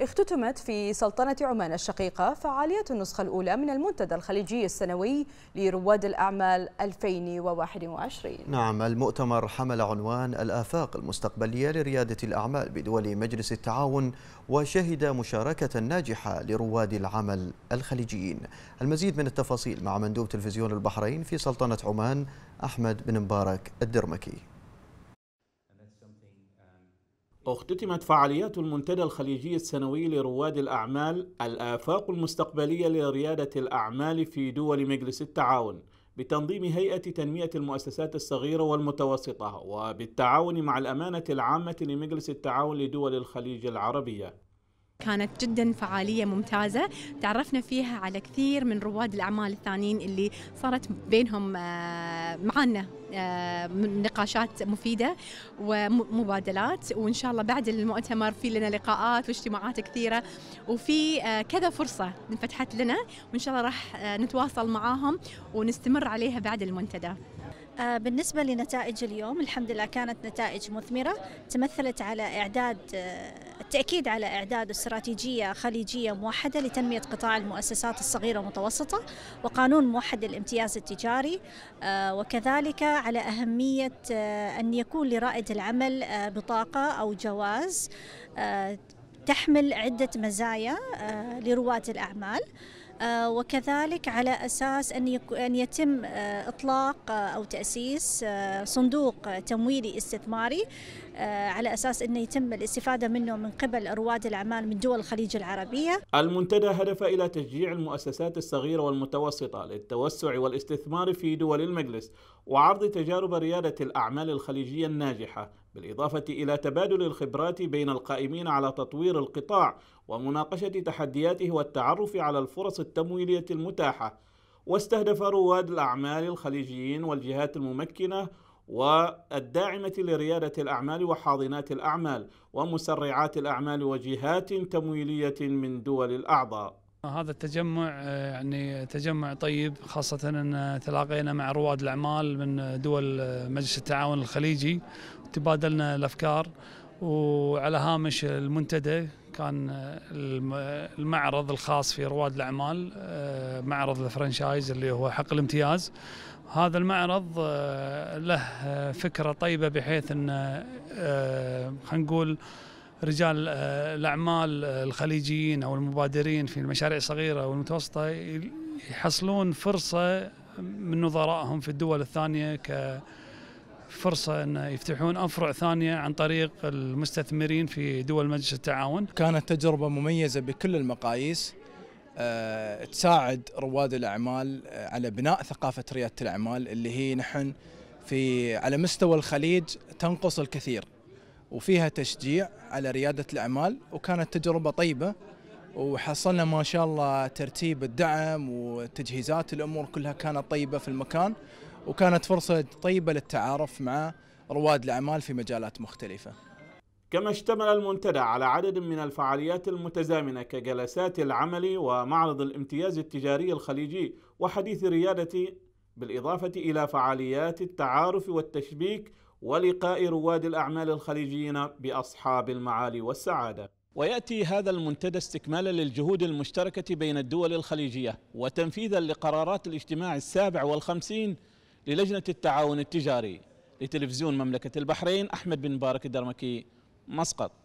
اختتمت في سلطنة عمان الشقيقة فعالية النسخة الأولى من المنتدى الخليجي السنوي لرواد الأعمال 2021 نعم المؤتمر حمل عنوان الآفاق المستقبلية لريادة الأعمال بدول مجلس التعاون وشهد مشاركة ناجحة لرواد العمل الخليجيين المزيد من التفاصيل مع مندوب تلفزيون البحرين في سلطنة عمان أحمد بن مبارك الدرمكي اختتمت فعاليات المنتدى الخليجي السنوي لرواد الأعمال الآفاق المستقبلية لريادة الأعمال في دول مجلس التعاون بتنظيم هيئة تنمية المؤسسات الصغيرة والمتوسطة وبالتعاون مع الأمانة العامة لمجلس التعاون لدول الخليج العربية كانت جدا فعالية ممتازة تعرفنا فيها على كثير من رواد الأعمال الثانيين اللي صارت بينهم آه، معنا آه، نقاشات مفيدة ومبادلات وإن شاء الله بعد المؤتمر في لنا لقاءات واجتماعات كثيرة وفي آه، كذا فرصة انفتحت لنا وإن شاء الله راح نتواصل معاهم ونستمر عليها بعد المنتدى بالنسبة لنتائج اليوم الحمد لله كانت نتائج مثمرة تمثلت على إعداد التأكيد على إعداد استراتيجية خليجية موحدة لتنمية قطاع المؤسسات الصغيرة والمتوسطة وقانون موحد للامتياز التجاري آه، وكذلك على أهمية آه، أن يكون لرائد العمل آه، بطاقة أو جواز تحمل عدة مزايا لرواد الأعمال آه، وكذلك على أساس أن, أن يتم آه، إطلاق آه، أو تأسيس صندوق تمويلي استثماري على أساس أنه يتم الاستفادة منه من قبل رواد الأعمال من دول الخليج العربية المنتدى هدف إلى تشجيع المؤسسات الصغيرة والمتوسطة للتوسع والاستثمار في دول المجلس وعرض تجارب ريادة الأعمال الخليجية الناجحة بالاضافه الى تبادل الخبرات بين القائمين على تطوير القطاع ومناقشه تحدياته والتعرف على الفرص التمويليه المتاحه واستهدف رواد الاعمال الخليجيين والجهات الممكنه والداعمه لرياده الاعمال وحاضنات الاعمال ومسرعات الاعمال وجهات تمويليه من دول الاعضاء هذا التجمع آه، يعني تجمع طيب خاصة أن تلاقينا مع رواد الأعمال من دول آه، مجلس التعاون الخليجي تبادلنا الأفكار وعلى هامش المنتدى كان آه، المعرض الخاص في رواد الأعمال معرض الفرنشايز اللي هو حق الامتياز هذا المعرض له فكرة طيبة بحيث أن خلينا نقول رجال آه، الاعمال آه، الخليجيين او المبادرين في المشاريع الصغيره والمتوسطه يحصلون فرصه من نظرائهم في الدول الثانيه ك فرصة أن يفتحون أفرع ثانية عن طريق المستثمرين في دول مجلس التعاون كانت تجربة مميزة بكل المقاييس آه، تساعد رواد الأعمال على بناء ثقافة ريادة الأعمال اللي هي نحن في على مستوى الخليج تنقص الكثير وفيها تشجيع على ريادة الأعمال وكانت تجربة طيبة وحصلنا ما شاء الله ترتيب الدعم وتجهيزات الأمور كلها كانت طيبة في المكان وكانت فرصة طيبة للتعارف مع رواد الأعمال في مجالات مختلفة كما اشتمل المنتدى على عدد من الفعاليات المتزامنة كجلسات العمل ومعرض الامتياز التجاري الخليجي وحديث ريادة بالإضافة إلى فعاليات التعارف والتشبيك ولقاء رواد الأعمال الخليجيين بأصحاب المعالي والسعادة وياتي هذا المنتدى استكمالا للجهود المشتركه بين الدول الخليجيه وتنفيذا لقرارات الاجتماع السابع والخمسين للجنه التعاون التجاري لتلفزيون مملكه البحرين احمد بن مبارك الدرمكي مسقط